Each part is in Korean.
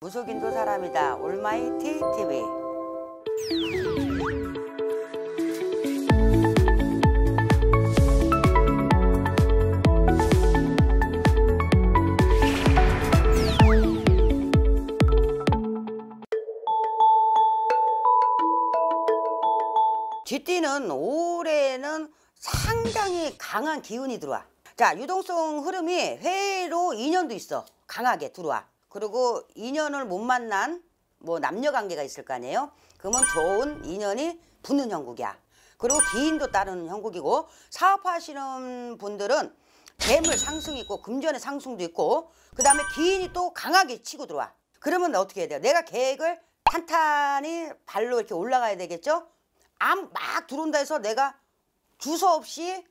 무속인도 사람이다 올마이티 TV 쥐띠는 올해는 상당히 강한 기운이 들어와 자 유동성 흐름이 회로 인연도 있어 강하게 들어와 그리고 인연을 못 만난 뭐 남녀 관계가 있을 거 아니에요. 그러면 좋은 인연이 붙는 형국이야. 그리고 기인도 따르는 형국이고 사업하시는 분들은 재물 상승 있고 금전의 상승도 있고 그 다음에 기인이 또 강하게 치고 들어와. 그러면 어떻게 해야 돼요? 내가 계획을 탄탄히 발로 이렇게 올라가야 되겠죠? 암 막 들어온다 해서 내가 주소 없이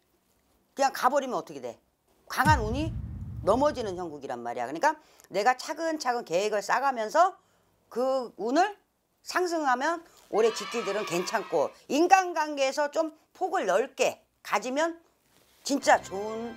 그냥 가버리면 어떻게 돼? 강한 운이 넘어지는 형국이란 말이야. 그러니까 내가 차근차근 계획을 쌓아가면서 그 운을 상승하면 올해 GT들은 괜찮고 인간관계에서 좀 폭을 넓게 가지면 진짜 좋은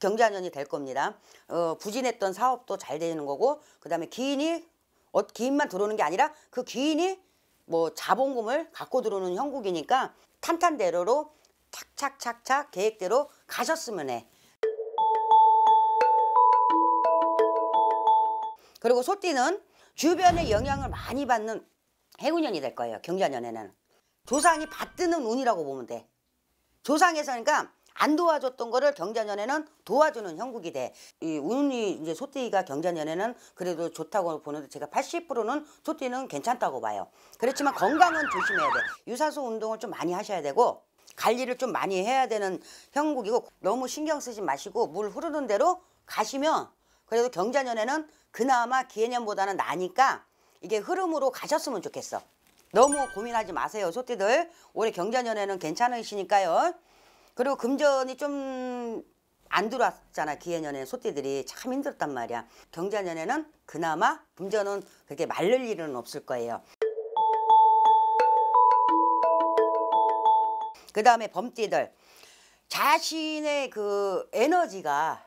경제안전이 될 겁니다. 어, 부진했던 사업도 잘 되는 거고 그다음에 기인이 어, 기인만 들어오는 게 아니라 그 기인이 뭐 자본금을 갖고 들어오는 형국이니까 탄탄대로로 착착착착 계획대로 가셨으면 해. 그리고 소띠는 주변의 영향을 많이 받는 해운년이될 거예요. 경자년에는. 조상이 받드는 운이라고 보면 돼. 조상에서 그러니까 안 도와줬던 거를 경자년에는 도와주는 형국이 돼. 이 운이 이제 소띠가 경자년에는 그래도 좋다고 보는데 제가 80%는 소띠는 괜찮다고 봐요. 그렇지만 건강은 조심해야 돼. 유산소 운동을 좀 많이 하셔야 되고 관리를 좀 많이 해야 되는 형국이고 너무 신경 쓰지 마시고 물 흐르는 대로 가시면 그래도 경자년에는 그나마 기해년보다는 나니까 이게 흐름으로 가셨으면 좋겠어. 너무 고민하지 마세요. 소띠들 올해 경자년에는 괜찮으시니까요. 그리고 금전이 좀 안 들어왔잖아. 기해년에 소띠들이 참 힘들었단 말이야. 경자년에는 그나마 금전은 그렇게 말릴 일은 없을 거예요. 그 다음에 범띠들 자신의 그 에너지가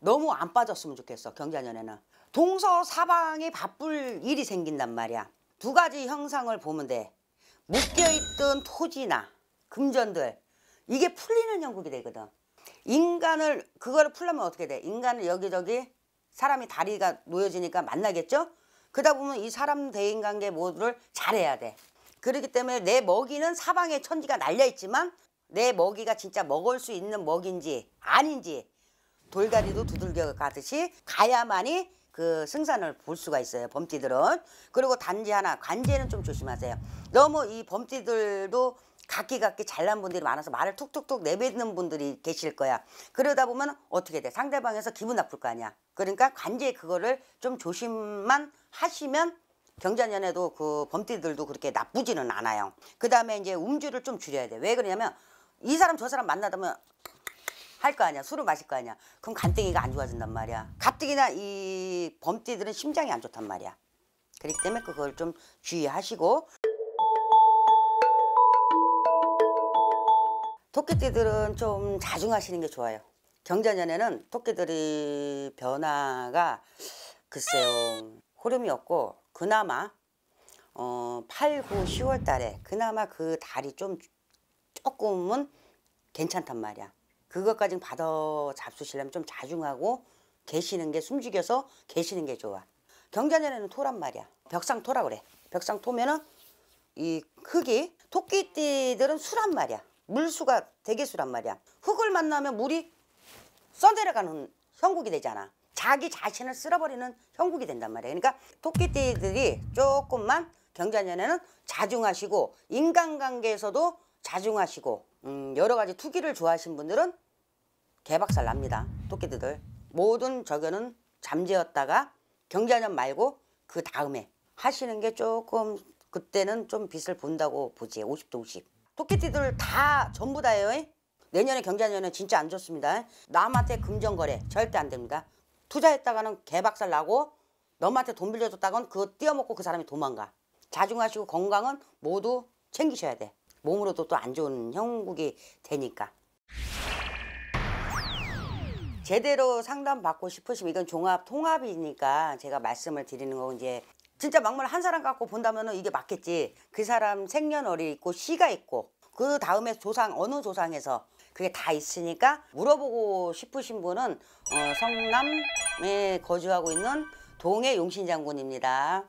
너무 안 빠졌으면 좋겠어 경자년에는 동서사방이 바쁠 일이 생긴단 말이야 두 가지 형상을 보면 돼 묶여있던 토지나 금전들 이게 풀리는 형국이 되거든 인간을 그거를 풀려면 어떻게 돼 인간을 여기저기 사람이 다리가 놓여지니까 만나겠죠 그러다 보면 이 사람 대인관계 모두를 잘해야 돼 그렇기 때문에 내 먹이는 사방에 천지가 날려있지만 내 먹이가 진짜 먹을 수 있는 먹인지 아닌지 돌다리도 두들겨 가듯이 가야만이 그 승산을 볼 수가 있어요 범띠들은 그리고 단지 하나 관제는 좀 조심하세요 너무 이 범띠들도 각기각기 잘난 분들이 많아서 말을 툭툭툭 내뱉는 분들이 계실 거야 그러다 보면 어떻게 돼 상대방에서 기분 나쁠 거 아니야 그러니까 관제 그거를 좀 조심만 하시면 경자년에도 그 범띠들도 그렇게 나쁘지는 않아요 그 다음에 이제 음주를 좀 줄여야 돼왜 그러냐면 이 사람 저 사람 만나다 보면 할거 아니야. 술을 마실 거 아니야. 그럼 간땡이가 안 좋아진단 말이야. 가뜩이나 이 범띠들은 심장이 안 좋단 말이야. 그렇기 때문에 그걸 좀 주의하시고 토끼띠들은 좀 자중하시는 게 좋아요. 경자년에는 토끼들이 변화가 글쎄요 호름이 없고 그나마 어, 8, 9, 10월 달에 그나마 그 달이 좀 조금은 괜찮단 말이야. 그것까지 받아 잡수시려면 좀 자중하고 계시는 게 숨죽여서 계시는 게 좋아. 경자년에는 토란 말이야. 벽상 토라 그래. 벽상 토면은 이 흙이 토끼띠들은 수란 말이야. 물수가 되게 수란 말이야. 흙을 만나면 물이 써내려가는 형국이 되잖아. 자기 자신을 쓸어버리는 형국이 된단 말이야. 그러니까 토끼띠들이 조금만 경자년에는 자중하시고 인간관계에서도 자중하시고 음, 여러 가지 투기를 좋아하신 분들은 개박살 납니다. 토끼들 모든 저견은 잠재웠다가 경제안 말고 그 다음에 하시는 게 조금 그때는 좀 빚을 본다고 보지 50대 50 토끼띠들 다 전부 다예요 내년에 경제안은 진짜 안 좋습니다 남한테 금전거래 절대 안 됩니다 투자했다가는 개박살 나고 너한테 돈 빌려줬다간 그거 띄어먹고 그 사람이 도망가 자중하시고 건강은 모두 챙기셔야 돼 몸으로도 또 안 좋은 형국이 되니까 제대로 상담받고 싶으시면 이건 종합 통합이니까 제가 말씀을 드리는 거고 이제 진짜 막말 한 사람 갖고 본다면 이게 맞겠지 그 사람 생년월일 있고 시가 있고 그 다음에 조상 어느 조상에서 그게 다 있으니까 물어보고 싶으신 분은 어, 성남에 거주하고 있는 동해 용신장군입니다.